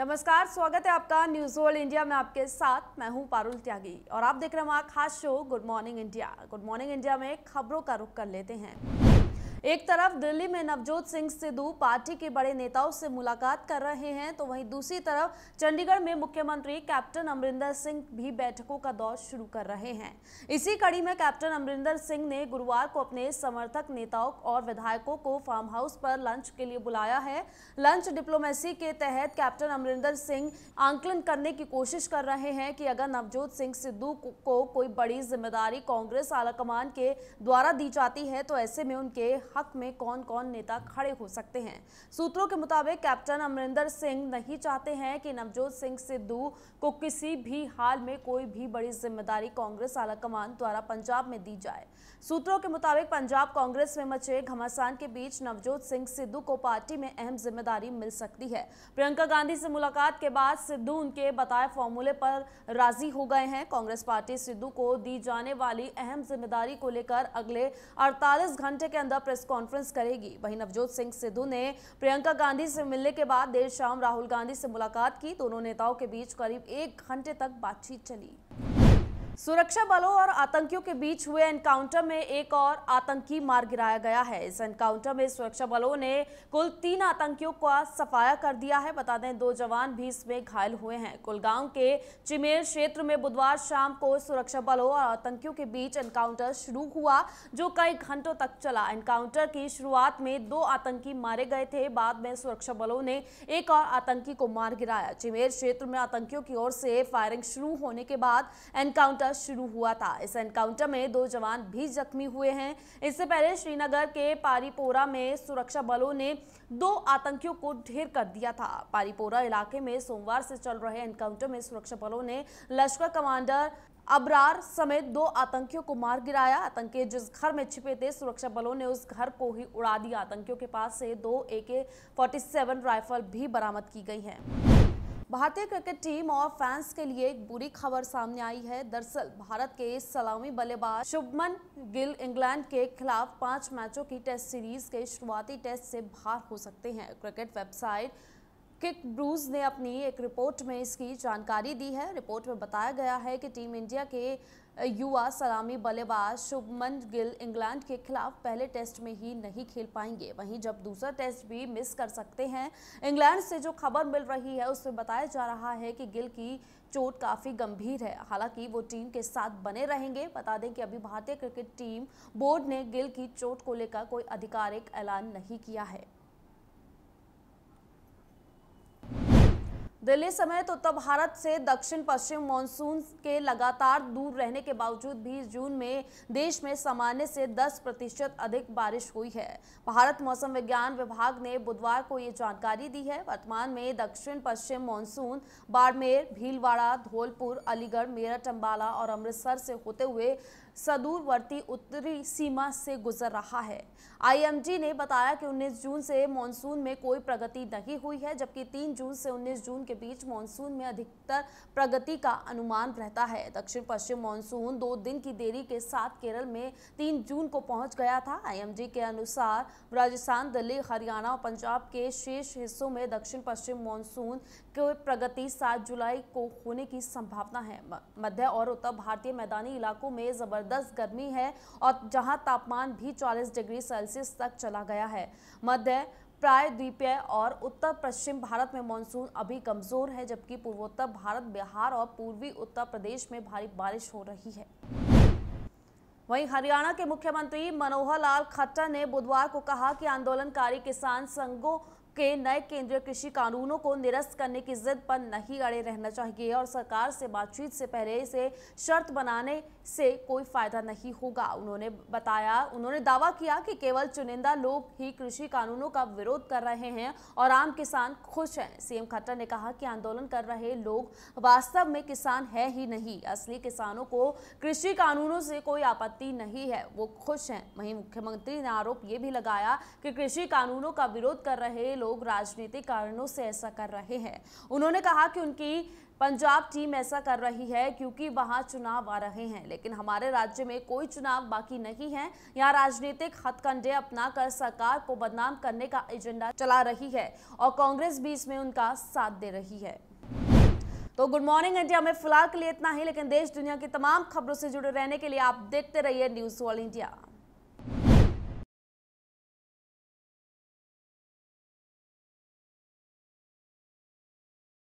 नमस्कार स्वागत है आपका न्यूज वर्ल्ड इंडिया में आपके साथ मैं हूं पारुल त्यागी और आप देख रहे हैं हमारा खास show good morning India good morning India में खबरों का रुख कर लेते हैं एक तरफ दिल्ली में नवजोत सिंह सिद्धू पार्टी के बड़े नेताओं से मुलाकात कर रहे हैं तो वहीं दूसरी तरफ चंडीगढ़ में मुख्यमंत्री कैप्टन अमरिंदर सिंह भी बैठकों का दौर शुरू कर रहे हैं इसी कड़ी में कैप्टन अमरिंदर सिंह ने गुरुवार को अपने समर्थक नेताओं और विधायकों को फार्म हाउस पर लंच के लिए बुलाया है लंच डिप्लोमेसी के तहत कैप्टन अमरिंदर सिंह आंकलन करने की कोशिश कर रहे हैं कि अगर नवजोत सिंह सिद्धू को, कोई बड़ी जिम्मेदारी कांग्रेस आलाकमान के द्वारा दी जाती है तो ऐसे में उनके हक में कौन कौन नेता खड़े हो सकते हैं सूत्रों के मुताबिक कैप्टन अमरिंदर सिंह नहीं चाहते हैं कि नवजोत सिंह सिद्धू को किसी भी हाल में कोई भी बड़ी जिम्मेदारी कांग्रेस आलाकमान द्वारा पंजाब में दी जाए सूत्रों के मुताबिक पंजाब कांग्रेस में मचे घमासान के बीच नवजोत सिंह सिद्धू को पार्टी में अहम जिम्मेदारी मिल सकती है प्रियंका गांधी से मुलाकात के बाद सिद्धू उनके बताए फॉर्मूले पर राजी हो गए हैं कांग्रेस पार्टी सिद्धू को दी जाने वाली अहम जिम्मेदारी को लेकर अगले 48 घंटे के अंदर प्रेस प्रेस कॉन्फ्रेंस करेगी वहीं नवजोत सिंह सिद्धू ने प्रियंका गांधी से मिलने के बाद देर शाम राहुल गांधी से मुलाकात की दोनों नेताओं के बीच करीब एक घंटे तक बातचीत चली सुरक्षा बलों और आतंकियों के बीच हुए एनकाउंटर में एक और आतंकी मार गिराया गया है इस एनकाउंटर में सुरक्षा बलों ने कुल तीन आतंकियों का सफाया कर दिया है बता दें दो जवान भी इसमें घायल हुए हैं कुलगांव के चिमेर क्षेत्र में बुधवार शाम को सुरक्षा बलों और आतंकियों के बीच एनकाउंटर शुरू हुआ जो कई घंटों तक चला एनकाउंटर की शुरुआत में दो आतंकी मारे गए थे बाद में सुरक्षा बलों ने एक और आतंकी को मार गिराया चिमेर क्षेत्र में आतंकियों की ओर से फायरिंग शुरू होने के बाद एनकाउंटर हमला शुरू हुआ था इस एनकाउंटर में दो जवान भी जख्मी हुए हैं इससे पहले श्रीनगर के पारीपोरा में सुरक्षा बलों ने दो आतंकियों को ढेर कर दिया था पारीपोरा इलाके में सोमवार से चल रहे एनकाउंटर में सुरक्षा बलों ने लश्कर कमांडर अबरार समेत दो आतंकियों को मार गिराया आतंकी जिस घर में छिपे थे सुरक्षा बलों ने उस घर को ही उड़ा दिया आतंकियों के पास से दो ए के राइफल भी बरामद की गई है भारतीय क्रिकेट टीम और फैंस के लिए एक बुरी खबर सामने आई है दरअसल भारत के सलामी बल्लेबाज शुभमन गिल इंग्लैंड के खिलाफ पांच मैचों की टेस्ट सीरीज के शुरुआती टेस्ट से बाहर हो सकते हैं क्रिकेट वेबसाइट किक ब्रूज ने अपनी एक रिपोर्ट में इसकी जानकारी दी है रिपोर्ट में बताया गया है कि टीम इंडिया के युवा सलामी बल्लेबाज शुभमन गिल इंग्लैंड के खिलाफ पहले टेस्ट में ही नहीं खेल पाएंगे वहीं जब दूसरा टेस्ट भी मिस कर सकते हैं इंग्लैंड से जो खबर मिल रही है उसमें बताया जा रहा है कि गिल की चोट काफ़ी गंभीर है हालांकि वो टीम के साथ बने रहेंगे बता दें कि अभी भारतीय क्रिकेट टीम बोर्ड ने गिल की चोट को लेकर कोई आधिकारिक ऐलान नहीं किया है दिल्ली समेत उत्तर भारत से दक्षिण पश्चिम मानसून के लगातार दूर रहने के बावजूद भी जून में देश में सामान्य से 10 प्रतिशत अधिक बारिश हुई है भारत मौसम विज्ञान विभाग ने बुधवार को ये जानकारी दी है वर्तमान में दक्षिण पश्चिम मानसून बाड़मेर भीलवाड़ा धौलपुर अलीगढ़ मेरठ अम्बाला और अमृतसर से होते हुए सदूरवर्ती उत्तरी सीमा से गुजर रहा है आईएमजी ने बताया कि 19 जून से मानसून में कोई प्रगति नहीं हुई है जबकि 3 जून से 19 जून के बीच मानसून में अधिकतर प्रगति का अनुमान रहता है दक्षिण पश्चिम मानसून दो दिन की देरी के साथ केरल में 3 जून को पहुंच गया था आईएमडी के अनुसार राजस्थान दिल्ली हरियाणा और पंजाब के शेष हिस्सों में दक्षिण पश्चिम मानसून की प्रगति सात जुलाई को होने की संभावना है मध्य और उत्तर भारतीय मैदानी इलाकों में जबर ज़बरदस्त गर्मी है और जहां तापमान भी 40 डिग्री सेल्सियस तक चला गया है मध्य प्रायद्वीपीय और उत्तर पश्चिम भारत में मानसून अभी कमज़ोर है जबकि पूर्वोत्तर भारत बिहार और पूर्वी उत्तर प्रदेश में भारी बारिश हो रही है वहीं हरियाणा के मुख्यमंत्री मनोहर लाल खट्टर ने बुधवार को कहा कि आंदोलनकारी किसान संघों के नए केंद्रीय कृषि कानूनों को निरस्त करने की जिद पर नहीं अड़े रहना चाहिए और सरकार से बातचीत से पहले इसे शर्त बनाने से कोई फायदा नहीं होगा उन्होंने बताया उन्होंने दावा किया कि केवल चुनिंदा लोग ही कृषि कानूनों का विरोध कर रहे हैं और आम किसान खुश हैं सीएम खट्टर ने कहा कि आंदोलन कर रहे लोग वास्तव में किसान है ही नहीं असली किसानों को कृषि कानूनों से कोई आपत्ति नहीं है वो खुश हैं वहीं मुख्यमंत्री ने आरोप ये भी लगाया कि कृषि कानूनों का विरोध कर रहे लोग राजनीतिक कारणों से ऐसा कर रहे हैं उन्होंने कहा कि उनकी पंजाब टीम ऐसा कर रही है क्योंकि वहां चुनाव आ रहे हैं लेकिन हमारे राज्य में कोई चुनाव बाकी नहीं है यहाँ राजनीतिक हथकंडे अपनाकर सरकार को बदनाम करने का एजेंडा चला रही है और कांग्रेस भी इसमें उनका साथ दे रही है तो गुड मॉर्निंग इंडिया में फिलहाल के लिए इतना ही लेकिन देश दुनिया की तमाम खबरों से जुड़े रहने के लिए आप देखते रहिए न्यूज ऑल इंडिया